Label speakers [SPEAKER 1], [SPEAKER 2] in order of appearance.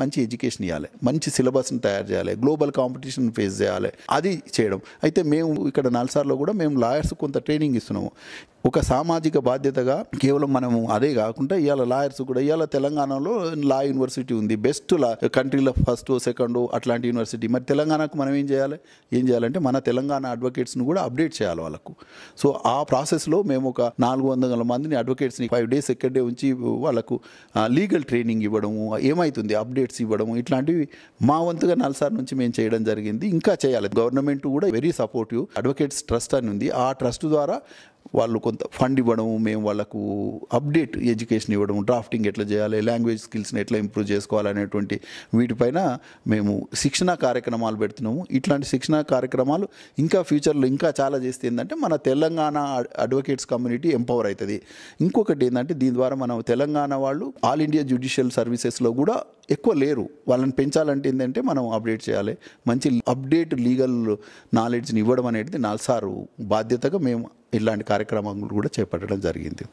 [SPEAKER 1] మంచి ఎడ్యుకేషన్ ఇవ్వాలి మంచి సిలబస్ని తయారు చేయాలి గ్లోబల్ కాంపిటీషన్ ఫేస్ చేయాలి అది చేయడం అయితే మేము ఇక్కడ నల్సార్లో కూడా మేము లాయర్స్ కొంత ట్రైనింగ్ ఇస్తున్నాము ఒక సామాజిక బాధ్యతగా కేవలం మనము అదే కాకుండా ఇవాళ లాయర్స్ కూడా ఇవాళ తెలంగాణలో లా యూనివర్సిటీ ఉంది బెస్ట్ లా కంట్రీలో ఫస్ట్ సెకండ్ అట్లాంటి యూనివర్సిటీ మరి తెలంగాణకు మనం ఏం చేయాలి ఏం చేయాలంటే మన తెలంగాణ అడ్వకేట్స్ని కూడా అప్డేట్ చేయాలి వాళ్ళకు సో ఆ ప్రాసెస్లో మేము ఒక నాలుగు వందల మందిని అడ్వకేట్స్ని ఫైవ్ డేస్ డే ఉంచి వాళ్ళకు లీగల్ ట్రైనింగ్ ఇవ్వడము ఏమవుతుంది అప్డేట్స్ ఇవ్వడము ఇట్లాంటివి మా వంతుగా నల్సార్ నుంచి మేము చేయడం జరిగింది ఇంకా చేయాలి గవర్నమెంట్ కూడా వెరీ సపోర్టివ్ అడ్వకేట్స్ ట్రస్ట్ అని ఉంది ఆ ట్రస్ట్ ద్వారా వాళ్ళు కొంత ఫండ్ ఇవ్వడం మేము వాళ్ళకు అప్డేట్ ఎడ్యుకేషన్ ఇవ్వడం డ్రాఫ్టింగ్ ఎట్లా చేయాలి లాంగ్వేజ్ స్కిల్స్ని ఎట్లా ఇంప్రూవ్ చేసుకోవాలనేటువంటి వీటిపైన మేము శిక్షణా కార్యక్రమాలు పెడుతున్నాము ఇట్లాంటి శిక్షణా కార్యక్రమాలు ఇంకా ఫ్యూచర్లో ఇంకా చాలా చేస్తే ఏంటంటే మన తెలంగాణ అడ్వకేట్స్ కమ్యూనిటీ ఎంపవర్ అవుతుంది ఇంకొకటి ఏంటంటే దీని ద్వారా మనం తెలంగాణ వాళ్ళు ఆల్ ఇండియా జ్యుడిషియల్ సర్వీసెస్లో కూడా ఎక్కువ లేరు వాళ్ళని పెంచాలంటే ఏంటంటే మనం అప్డేట్ చేయాలి మంచి అప్డేట్ లీగల్ నాలెడ్జ్ని ఇవ్వడం అనేది నాలుసారు బాధ్యతగా మేము ఇలాంటి కార్యక్రమాలు కూడా చేపట్టడం జరిగింది